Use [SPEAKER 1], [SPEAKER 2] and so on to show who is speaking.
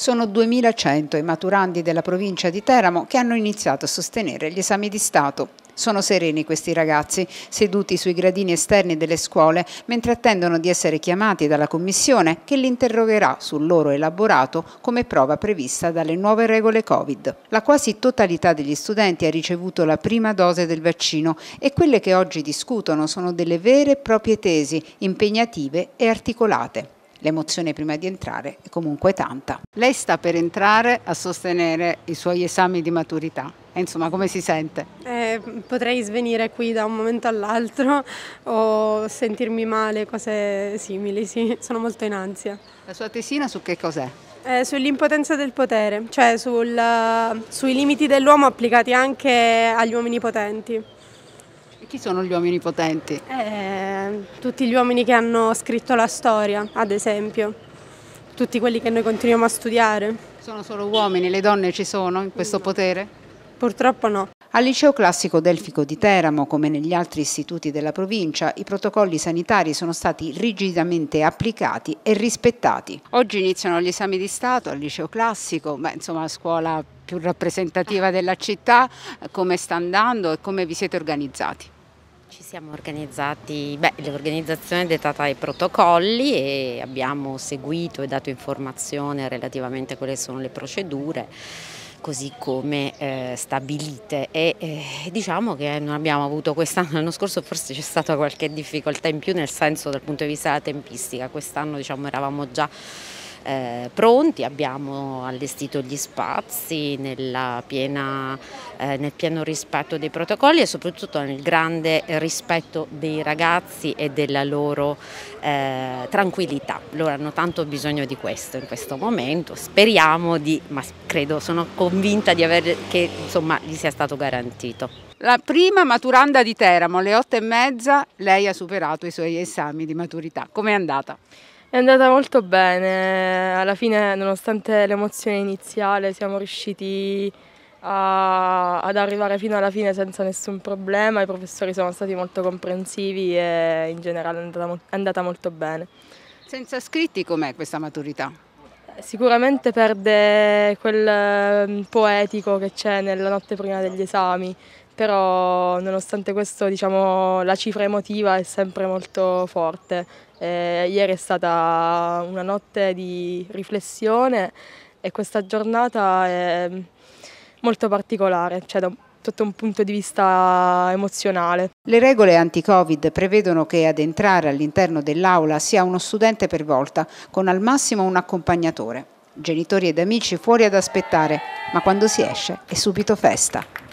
[SPEAKER 1] Sono 2.100 i maturandi della provincia di Teramo che hanno iniziato a sostenere gli esami di Stato. Sono sereni questi ragazzi, seduti sui gradini esterni delle scuole, mentre attendono di essere chiamati dalla Commissione che li interrogerà sul loro elaborato come prova prevista dalle nuove regole Covid. La quasi totalità degli studenti ha ricevuto la prima dose del vaccino e quelle che oggi discutono sono delle vere e proprie tesi impegnative e articolate l'emozione prima di entrare è comunque tanta. Lei sta per entrare a sostenere i suoi esami di maturità. E eh, insomma, come si sente?
[SPEAKER 2] Eh, potrei svenire qui da un momento all'altro o sentirmi male, cose simili, sì. Sono molto in ansia. La sua tesina su che cos'è? Eh, sull'impotenza del potere, cioè sul, sui limiti dell'uomo applicati anche agli uomini potenti.
[SPEAKER 1] Chi sono gli uomini potenti?
[SPEAKER 2] Eh, tutti gli uomini che hanno scritto la storia, ad esempio, tutti quelli che noi
[SPEAKER 1] continuiamo a studiare. Sono solo uomini, le donne ci sono in questo no. potere? Purtroppo no. Al liceo classico delfico di Teramo, come negli altri istituti della provincia, i protocolli sanitari sono stati rigidamente applicati e rispettati. Oggi iniziano gli esami di Stato al liceo classico, beh, insomma a scuola più rappresentativa della città, come sta andando e come vi siete organizzati?
[SPEAKER 3] Ci siamo organizzati, beh, l'organizzazione è dettata ai protocolli e abbiamo seguito e dato informazione relativamente a quelle che sono le procedure così come eh, stabilite e eh, diciamo che non abbiamo avuto quest'anno, l'anno scorso forse c'è stata qualche difficoltà in più nel senso dal punto di vista della tempistica, quest'anno diciamo eravamo già eh, pronti, abbiamo allestito gli spazi piena, eh, nel pieno rispetto dei protocolli e soprattutto nel grande rispetto dei ragazzi e della loro eh, tranquillità. Loro hanno tanto bisogno di questo in questo momento, speriamo di, ma credo, sono convinta di aver, che insomma, gli sia stato garantito.
[SPEAKER 1] La prima maturanda di Teramo alle otto e mezza, lei ha superato i suoi esami di maturità. Com'è andata? È andata molto bene, alla fine
[SPEAKER 4] nonostante l'emozione iniziale siamo riusciti a, ad arrivare fino alla fine senza nessun problema, i professori sono stati molto comprensivi e in generale
[SPEAKER 1] è andata, è andata molto bene. Senza scritti com'è questa maturità?
[SPEAKER 4] Sicuramente perde quel ehm, poetico che c'è nella notte prima degli esami, però nonostante questo diciamo, la cifra emotiva è sempre molto forte. Eh, ieri è stata una notte di riflessione e questa giornata è molto particolare, cioè da
[SPEAKER 1] tutto un punto di vista emozionale. Le regole anti-Covid prevedono che ad entrare all'interno dell'aula sia uno studente per volta, con al massimo un accompagnatore. Genitori ed amici fuori ad aspettare, ma quando si esce è subito festa.